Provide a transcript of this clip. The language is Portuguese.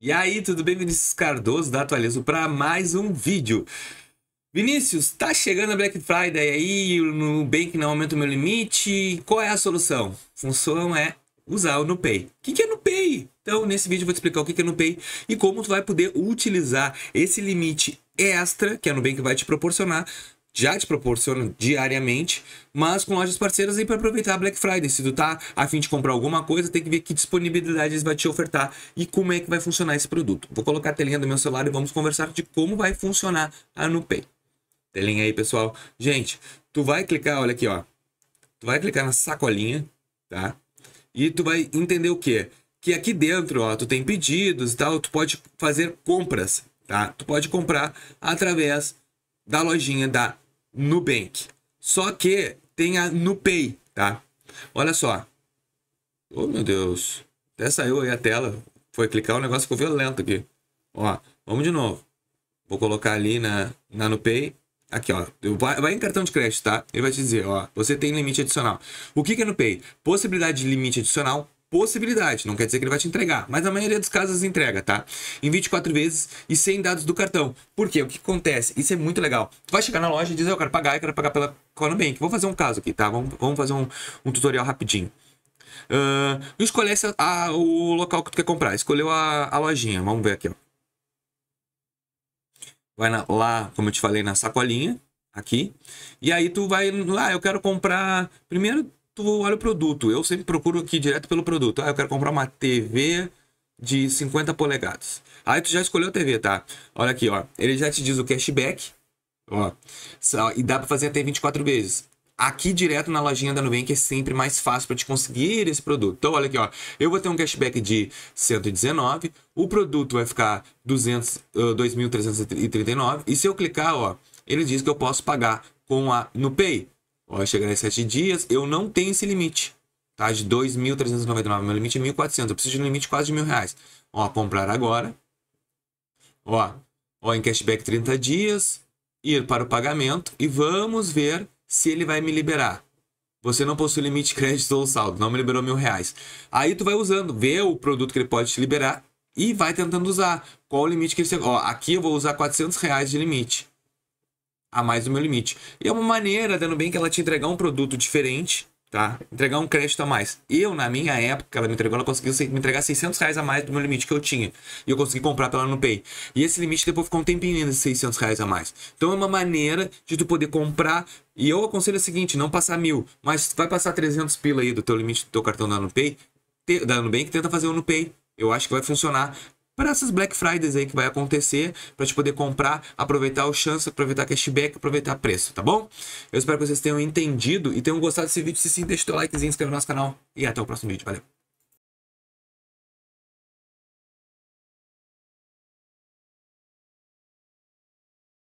E aí, tudo bem? Vinícius Cardoso da Atualizo para mais um vídeo. Vinícius, tá chegando a Black Friday aí, o Nubank não aumenta o meu limite. Qual é a solução? Função é usar o NuPay. O que, que é NuPay? Então, nesse vídeo eu vou te explicar o que, que é NuPay e como tu vai poder utilizar esse limite extra que a Nubank vai te proporcionar já te proporciona diariamente, mas com lojas parceiras aí para aproveitar a Black Friday. Se tu tá a fim de comprar alguma coisa, tem que ver que disponibilidade eles vai te ofertar e como é que vai funcionar esse produto. Vou colocar a telinha do meu celular e vamos conversar de como vai funcionar a NuPay. Telinha aí, pessoal. Gente, tu vai clicar, olha aqui, ó. Tu vai clicar na sacolinha, tá? E tu vai entender o quê? Que aqui dentro, ó, tu tem pedidos e tal, tu pode fazer compras, tá? Tu pode comprar através da lojinha da Nubank. Só que tem a Nupay, tá? Olha só. Oh, meu Deus. Até saiu aí a tela. Foi clicar, o negócio ficou violento aqui. Ó, vamos de novo. Vou colocar ali na, na Nupay. Aqui, ó. Vai, vai, em cartão de crédito, tá? Ele vai te dizer, ó, você tem limite adicional. O que, que é Nupay? Possibilidade de limite adicional, possibilidade, não quer dizer que ele vai te entregar, mas na maioria dos casos entrega, tá? Em 24 vezes e sem dados do cartão. Por quê? O que acontece? Isso é muito legal. Tu vai chegar na loja e dizer eu quero pagar, eu quero pagar pela Conobank. Vou fazer um caso aqui, tá? Vamos, vamos fazer um, um tutorial rapidinho. Uh, escolher a, a, o local que tu quer comprar. Escolheu a, a lojinha. Vamos ver aqui, ó. Vai na, lá, como eu te falei, na sacolinha. Aqui. E aí tu vai lá, ah, eu quero comprar... Primeiro, tu olha o produto. Eu sempre procuro aqui direto pelo produto. Ah, eu quero comprar uma TV de 50 polegadas. Aí tu já escolheu a TV, tá? Olha aqui, ó. Ele já te diz o cashback. Ó. E dá para fazer até 24 vezes. Aqui direto na lojinha da Nubank é sempre mais fácil para te conseguir esse produto. Então olha aqui, ó, eu vou ter um cashback de 119, o produto vai ficar 200, uh, 2.339 e se eu clicar, ó, ele diz que eu posso pagar com a Nupay. Vai chegar em sete dias. Eu não tenho esse limite. Tá? De 2.399. Meu limite é 1.400. Eu preciso de um limite quase de mil reais. Ó, comprar agora. Ó, ó, em cashback 30 dias. Ir para o pagamento. E vamos ver se ele vai me liberar. Você não possui limite de crédito ou saldo. Não me liberou mil reais. Aí tu vai usando. Vê o produto que ele pode te liberar. E vai tentando usar. Qual o limite que ele... Ó, aqui eu vou usar 400 reais de limite a mais do meu limite. E é uma maneira dando bem, que ela te entregar um produto diferente, tá? Entregar um crédito a mais. Eu, na minha época, ela me entregou, ela conseguiu me entregar 600 reais a mais do meu limite que eu tinha. E eu consegui comprar pela Nupay. E esse limite depois ficou um tempinho de 600 reais a mais. Então é uma maneira de tu poder comprar. E eu aconselho o seguinte, não passar mil, mas vai passar 300 pila aí do teu limite do teu cartão da Nupay, da que tenta fazer o Nupay. Eu acho que vai funcionar para essas Black Fridays aí que vai acontecer, para te poder comprar, aproveitar o chance, aproveitar cashback, aproveitar preço, tá bom? Eu espero que vocês tenham entendido e tenham gostado desse vídeo. Se sim, deixa o teu likezinho, inscreva no nosso canal e até o próximo vídeo. Valeu!